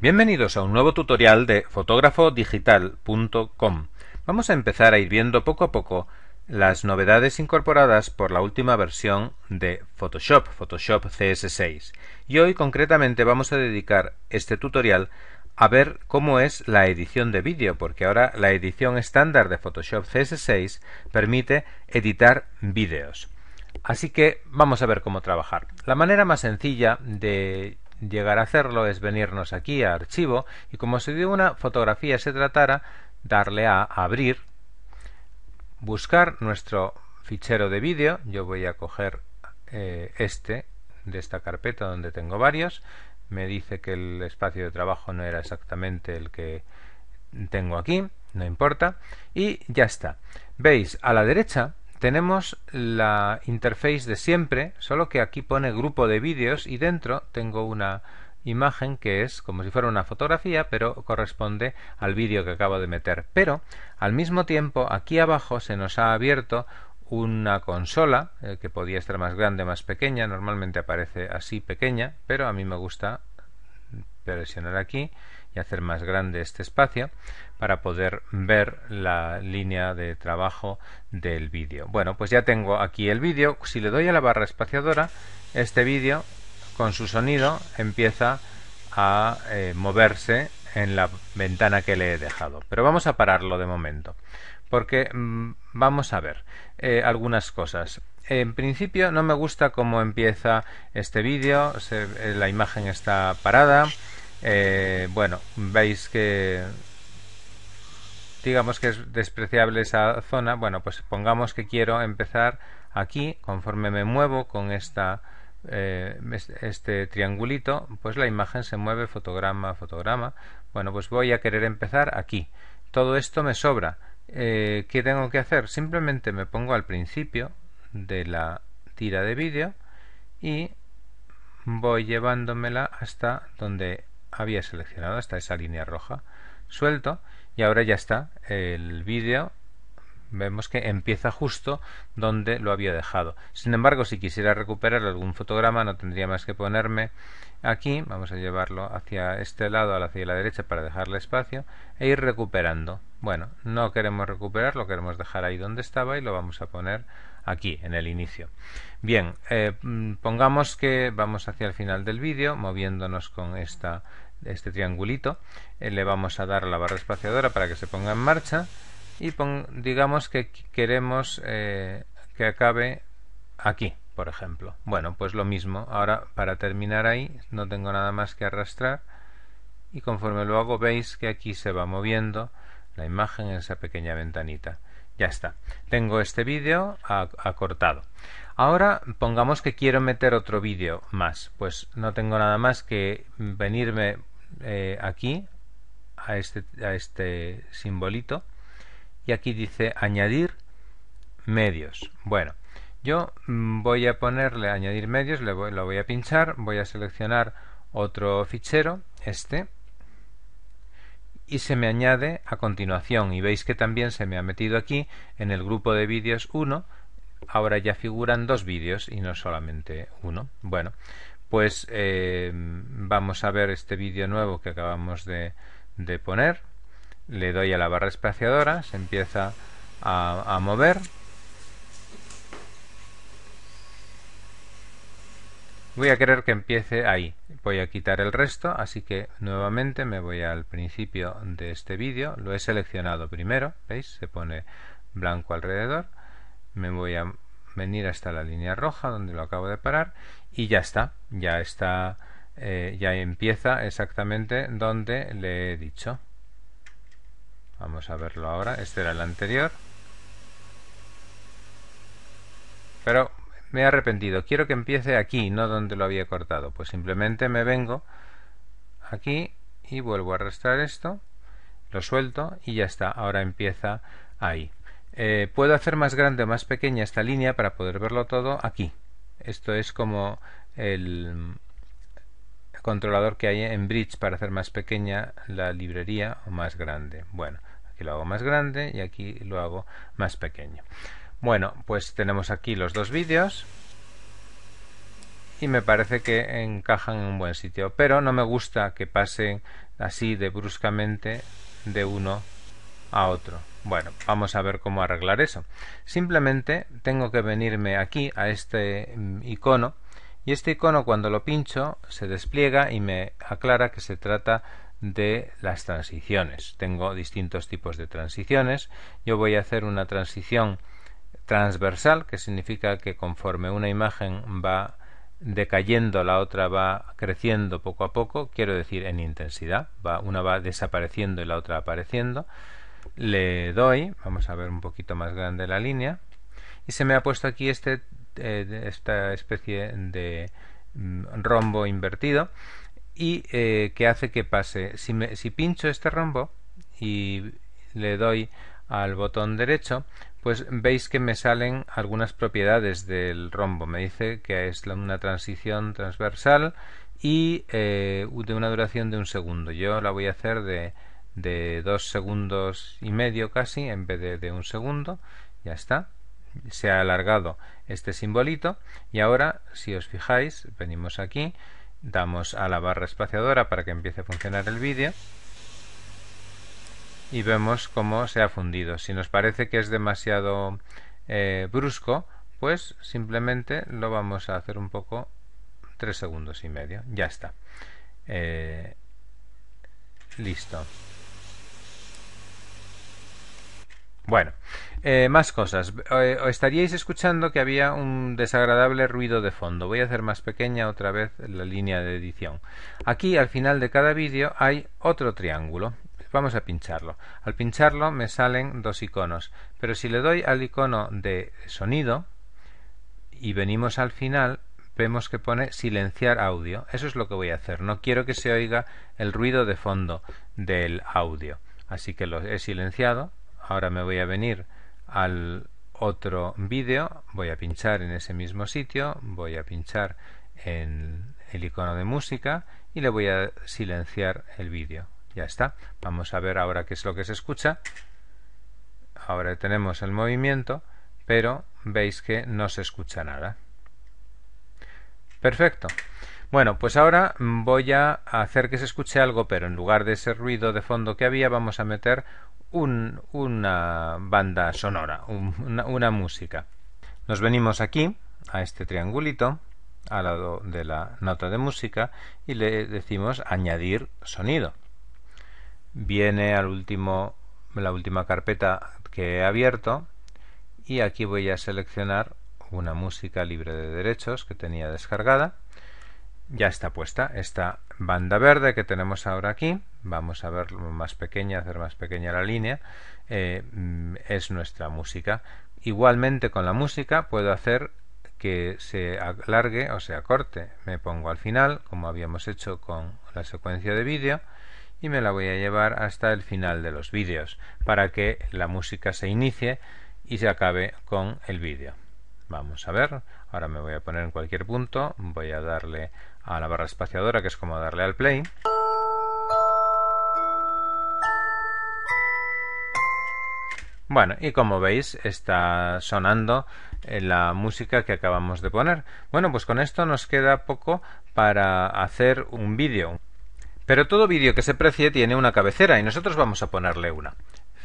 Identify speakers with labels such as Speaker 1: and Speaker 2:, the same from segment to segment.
Speaker 1: Bienvenidos a un nuevo tutorial de fotógrafodigital.com. Vamos a empezar a ir viendo poco a poco las novedades incorporadas por la última versión de Photoshop, Photoshop CS6. Y hoy concretamente vamos a dedicar este tutorial a ver cómo es la edición de vídeo, porque ahora la edición estándar de Photoshop CS6 permite editar vídeos. Así que vamos a ver cómo trabajar. La manera más sencilla de Llegar a hacerlo es venirnos aquí a archivo y como si de una fotografía se tratara, darle a abrir, buscar nuestro fichero de vídeo, yo voy a coger eh, este de esta carpeta donde tengo varios, me dice que el espacio de trabajo no era exactamente el que tengo aquí, no importa, y ya está. Veis, a la derecha tenemos la interface de siempre, solo que aquí pone grupo de vídeos y dentro tengo una imagen que es como si fuera una fotografía, pero corresponde al vídeo que acabo de meter. Pero al mismo tiempo, aquí abajo se nos ha abierto una consola eh, que podía estar más grande, más pequeña. Normalmente aparece así pequeña, pero a mí me gusta presionar aquí hacer más grande este espacio para poder ver la línea de trabajo del vídeo. Bueno, pues ya tengo aquí el vídeo. Si le doy a la barra espaciadora, este vídeo con su sonido empieza a eh, moverse en la ventana que le he dejado. Pero vamos a pararlo de momento, porque mm, vamos a ver eh, algunas cosas. En principio no me gusta cómo empieza este vídeo, eh, la imagen está parada, eh, bueno, veis que digamos que es despreciable esa zona. Bueno, pues pongamos que quiero empezar aquí, conforme me muevo con esta eh, este triangulito, pues la imagen se mueve fotograma a fotograma. Bueno, pues voy a querer empezar aquí. Todo esto me sobra. Eh, ¿Qué tengo que hacer? Simplemente me pongo al principio de la tira de vídeo y voy llevándomela hasta donde había seleccionado hasta esa línea roja suelto y ahora ya está el vídeo vemos que empieza justo donde lo había dejado sin embargo si quisiera recuperar algún fotograma no tendría más que ponerme aquí vamos a llevarlo hacia este lado hacia la derecha para dejarle espacio e ir recuperando bueno no queremos recuperar, lo queremos dejar ahí donde estaba y lo vamos a poner aquí, en el inicio. Bien, eh, mm, pongamos que vamos hacia el final del vídeo, moviéndonos con esta, este triangulito. Eh, le vamos a dar la barra espaciadora para que se ponga en marcha y digamos que queremos eh, que acabe aquí, por ejemplo. Bueno, pues lo mismo. Ahora, para terminar ahí, no tengo nada más que arrastrar y conforme lo hago veis que aquí se va moviendo la imagen en esa pequeña ventanita. Ya está. Tengo este vídeo acortado. Ahora pongamos que quiero meter otro vídeo más. Pues no tengo nada más que venirme eh, aquí a este, este simbolito y aquí dice añadir medios. Bueno, yo mm, voy a ponerle añadir medios, le lo voy a pinchar, voy a seleccionar otro fichero, este, y se me añade a continuación y veis que también se me ha metido aquí en el grupo de vídeos 1 ahora ya figuran dos vídeos y no solamente uno bueno pues eh, vamos a ver este vídeo nuevo que acabamos de, poner le doy a la barra espaciadora se empieza a mover voy a querer que empiece ahí voy a quitar el resto así que nuevamente me voy al principio de este vídeo lo he seleccionado primero veis se pone blanco alrededor me voy a venir hasta la línea roja donde lo acabo de parar y ya está ya está eh, ya empieza exactamente donde le he dicho vamos a verlo ahora este era el anterior pero me he arrepentido, quiero que empiece aquí, no donde lo había cortado. Pues simplemente me vengo aquí y vuelvo a arrastrar esto, lo suelto y ya está, ahora empieza ahí. Eh, puedo hacer más grande o más pequeña esta línea para poder verlo todo aquí. Esto es como el controlador que hay en Bridge para hacer más pequeña la librería o más grande. Bueno, aquí lo hago más grande y aquí lo hago más pequeño. Bueno, pues tenemos aquí los dos vídeos y me parece que encajan en un buen sitio, pero no me gusta que pasen así de bruscamente de uno a otro. Bueno, vamos a ver cómo arreglar eso. Simplemente tengo que venirme aquí a este mm, icono y este icono cuando lo pincho se despliega y me aclara que se trata de las transiciones. Tengo distintos tipos de transiciones. Yo voy a hacer una transición transversal, que significa que conforme una imagen va decayendo, la otra va creciendo poco a poco, quiero decir en intensidad, va, una va desapareciendo y la otra apareciendo. Le doy, vamos a ver un poquito más grande la línea, y se me ha puesto aquí este, eh, esta especie de mm, rombo invertido y eh, que hace que pase. Si, si pincho este rombo y le doy al botón derecho, pues veis que me salen algunas propiedades del rombo. Me dice que es una transición transversal y eh, de una duración de un segundo. Yo la voy a hacer de, dos segundos y medio casi en vez de, de un segundo. Ya está. Se ha alargado este simbolito y ahora, si os fijáis, venimos aquí, damos a la barra espaciadora para que empiece a funcionar el vídeo y vemos cómo se ha fundido. Si nos parece que es demasiado eh, brusco, pues simplemente lo vamos a hacer un poco tres segundos y medio. Ya está. Eh, listo. Bueno, eh, más cosas. estaríais escuchando que había un desagradable ruido de fondo. Voy a hacer más pequeña otra vez la línea de edición. Aquí al final de cada vídeo hay otro triángulo. Vamos a pincharlo. Al pincharlo me salen dos iconos, pero si le doy al icono de sonido y venimos al final, vemos que pone silenciar audio. Eso es lo que voy a hacer. No quiero que se oiga el ruido de fondo del audio. Así que lo he silenciado. Ahora me voy a venir al otro vídeo. Voy a pinchar en ese mismo sitio. Voy a pinchar en el icono de música y le voy a silenciar el vídeo. Ya está. Vamos a ver ahora qué es lo que se escucha. Ahora tenemos el movimiento, pero veis que no se escucha nada. Perfecto. Bueno, pues ahora voy a hacer que se escuche algo, pero en lugar de ese ruido de fondo que había, vamos a meter una banda sonora, una música. Nos venimos aquí, a este triangulito, al lado de la nota de música, y le decimos añadir sonido viene al último la última carpeta que he abierto y aquí voy a seleccionar una música libre de derechos que tenía descargada ya está puesta esta banda verde que tenemos ahora aquí vamos a verlo más pequeña hacer más pequeña la línea eh, mm, es nuestra música igualmente con la música puedo hacer que se alargue o se acorte me pongo al final como habíamos hecho con la secuencia de vídeo y me la voy a llevar hasta el final de los vídeos para que la música se inicie y se acabe con el vídeo. Vamos a ver, ahora me voy a poner en cualquier punto, voy a darle a la barra espaciadora que es como darle al play. Bueno, y como veis está sonando eh, la música que acabamos de poner. Bueno, pues con esto nos queda poco para hacer un vídeo, pero todo vídeo que se precie tiene una cabecera y nosotros vamos a ponerle una.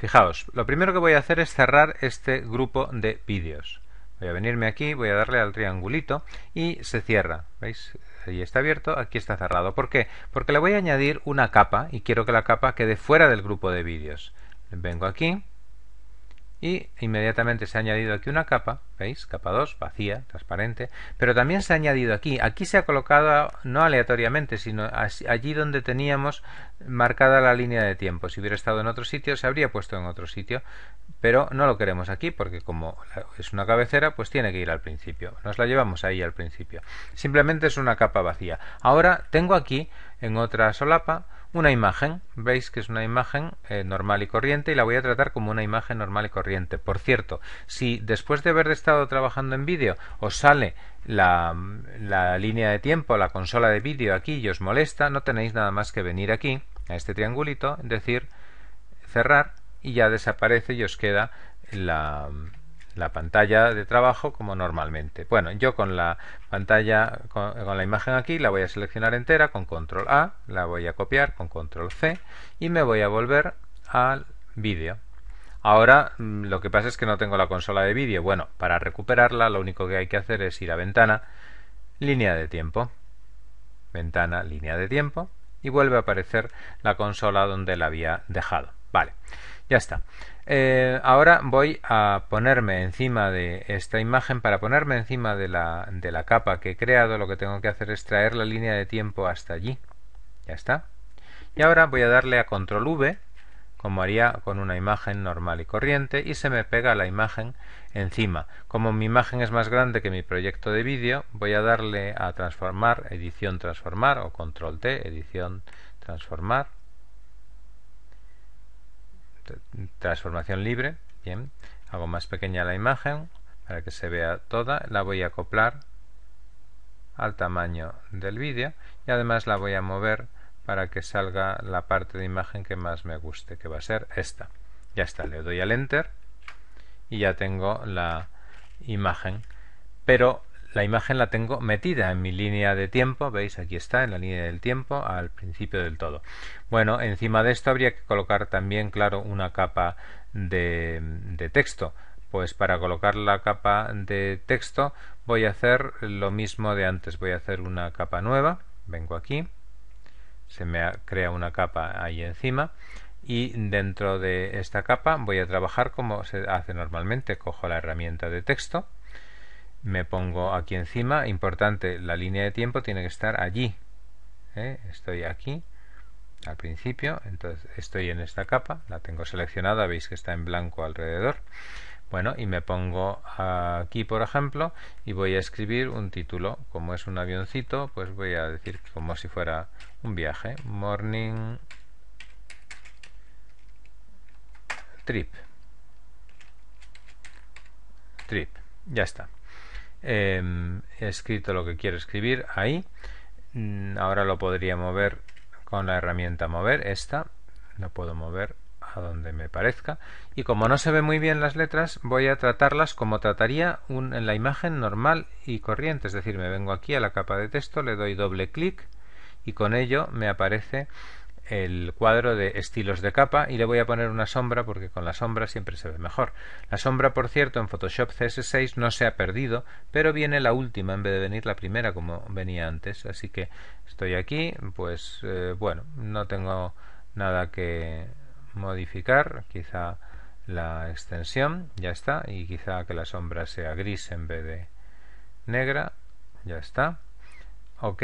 Speaker 1: Fijaos, lo primero que voy a hacer es cerrar este grupo de vídeos. Voy a venirme aquí, voy a darle al triangulito y se cierra. ¿Veis? Ahí está abierto, aquí está cerrado. ¿Por qué? Porque le voy a añadir una capa y quiero que la capa quede fuera del grupo de vídeos. Vengo aquí, y inmediatamente se ha añadido aquí una capa, ¿veis? Capa 2, vacía, transparente, pero también se ha añadido aquí, aquí se ha colocado no aleatoriamente, sino allí donde teníamos marcada la línea de tiempo. Si hubiera estado en otro sitio, se habría puesto en otro sitio, pero no lo queremos aquí porque como es una cabecera, pues tiene que ir al principio. Nos la llevamos ahí al principio. Simplemente es una capa vacía. Ahora tengo aquí, en otra solapa, una imagen. Veis que es una imagen eh, normal y corriente y la voy a tratar como una imagen normal y corriente. Por cierto, si después de haber estado trabajando en vídeo os sale la, la línea de tiempo, la consola de vídeo aquí y os molesta, no tenéis nada más que venir aquí, a este triangulito, decir cerrar y ya desaparece y os queda la, la pantalla de trabajo como normalmente. Bueno, yo con la pantalla, con, la imagen aquí, la voy a seleccionar entera con control A, la voy a copiar con control C y me voy a volver al vídeo. Ahora mm, lo que pasa es que no tengo la consola de vídeo. Bueno, para recuperarla lo único que hay que hacer es ir a ventana, línea de tiempo, ventana, línea de tiempo y vuelve a aparecer la consola donde la había dejado. Vale. Ya está. Eh, ahora voy a ponerme encima de esta imagen. Para ponerme encima de la, de la capa que he creado, lo que tengo que hacer es traer la línea de tiempo hasta allí. Ya está. Y ahora voy a darle a control V, como haría con una imagen normal y corriente, y se me pega la imagen encima. Como mi imagen es más grande que mi proyecto de vídeo, voy a darle a transformar, edición transformar, o control T, edición transformar transformación libre, bien, hago más pequeña la imagen para que se vea toda, la voy a acoplar al tamaño del vídeo y además la voy a mover para que salga la parte de imagen que más me guste, que va a ser esta. Ya está, le doy al enter y ya tengo la imagen. Pero la imagen la tengo metida en mi línea de tiempo, veis aquí está, en la línea del tiempo, al principio del todo. Bueno, encima de esto habría que colocar también, claro, una capa de, texto. Pues para colocar la capa de texto voy a hacer lo mismo de antes, voy a hacer una capa nueva, vengo aquí, se me crea una capa ahí encima y dentro de esta capa voy a trabajar como se hace normalmente, cojo la herramienta de texto, me pongo aquí encima, importante, la línea de tiempo tiene que estar allí. ¿eh? Estoy aquí, al principio, entonces estoy en esta capa, la tengo seleccionada, veis que está en blanco alrededor. Bueno, y me pongo aquí, por ejemplo, y voy a escribir un título. Como es un avioncito, pues voy a decir como si fuera un viaje. Morning Trip. Trip. Ya está. Em, he escrito lo que quiero escribir ahí mm, ahora lo podría mover con la herramienta mover esta lo puedo mover a donde me parezca y como no se ven muy bien las letras voy a tratarlas como trataría en la imagen normal y corriente es decir me vengo aquí a la capa de texto le doy doble clic y con ello me aparece el cuadro de estilos de capa y le voy a poner una sombra porque con la sombra siempre se ve mejor. La sombra, por cierto, en Photoshop CS6 no se ha perdido, pero viene la última en vez de venir la primera como venía antes. Así que estoy aquí, pues eh, bueno, no tengo nada que modificar, quizá la extensión, ya está, y quizá que la sombra sea gris en vez de negra, ya está. Ok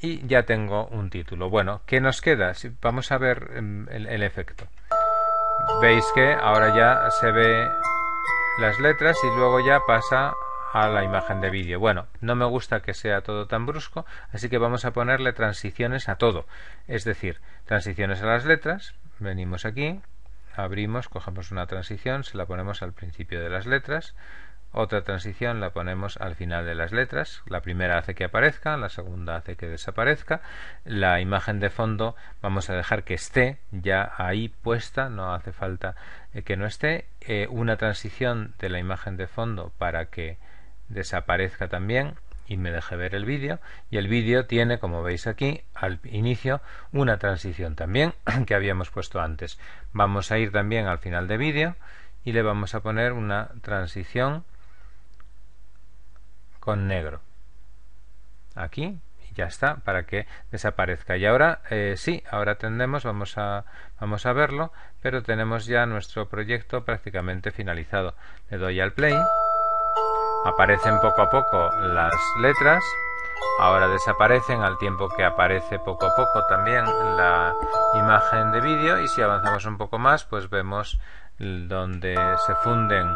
Speaker 1: y ya tengo un título. Bueno, ¿qué nos queda? Vamos a ver em, el, efecto. Veis que ahora ya se ve las letras y luego ya pasa a la imagen de vídeo. Bueno, no me gusta que sea todo tan brusco, así que vamos a ponerle transiciones a todo. Es decir, transiciones a las letras, venimos aquí, abrimos, cogemos una transición, se la ponemos al principio de las letras, otra transición la ponemos al final de las letras. La primera hace que aparezca, la segunda hace que desaparezca. La imagen de fondo vamos a dejar que esté ya ahí puesta, no hace falta eh, que no esté. Eh, una transición de la imagen de fondo para que desaparezca también y me deje ver el vídeo. Y el vídeo tiene, como veis aquí, al inicio una transición también que habíamos puesto antes. Vamos a ir también al final de vídeo y le vamos a poner una transición con negro. Aquí y ya está, para que desaparezca. Y ahora eh, sí, ahora tendemos, vamos a, vamos a verlo, pero tenemos ya nuestro proyecto prácticamente finalizado. Le doy al play, aparecen poco a poco las letras ahora desaparecen al tiempo que aparece poco a poco también la imagen de vídeo y si avanzamos un poco más pues vemos donde se funden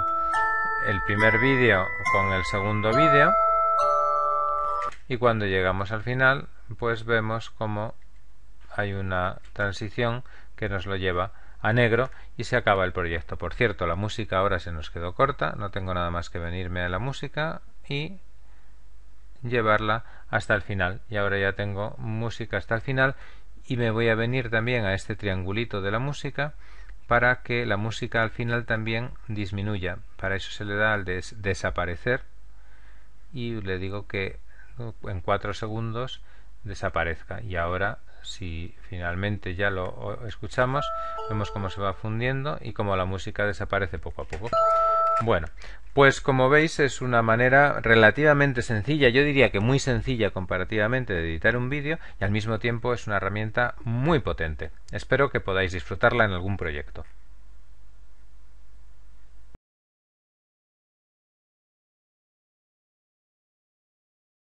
Speaker 1: el primer vídeo con el segundo vídeo y cuando llegamos al final pues vemos como hay una transición que nos lo lleva a negro y se acaba el proyecto. Por cierto, la música ahora se nos quedó corta, no tengo nada más que venirme a la música y llevarla hasta el final. Y ahora ya tengo música hasta el final y me voy a venir también a este triangulito de la música para que la música al final también disminuya. Para eso se le da al desaparecer y le digo que en 4 segundos desaparezca. Y ahora, si finalmente ya lo escuchamos, vemos cómo se va fundiendo y cómo la música desaparece poco a poco. Bueno, pues como veis es una manera relativamente sencilla, yo diría que muy sencilla comparativamente de editar un vídeo y al mismo tiempo es una herramienta muy potente. Espero que podáis disfrutarla en algún proyecto.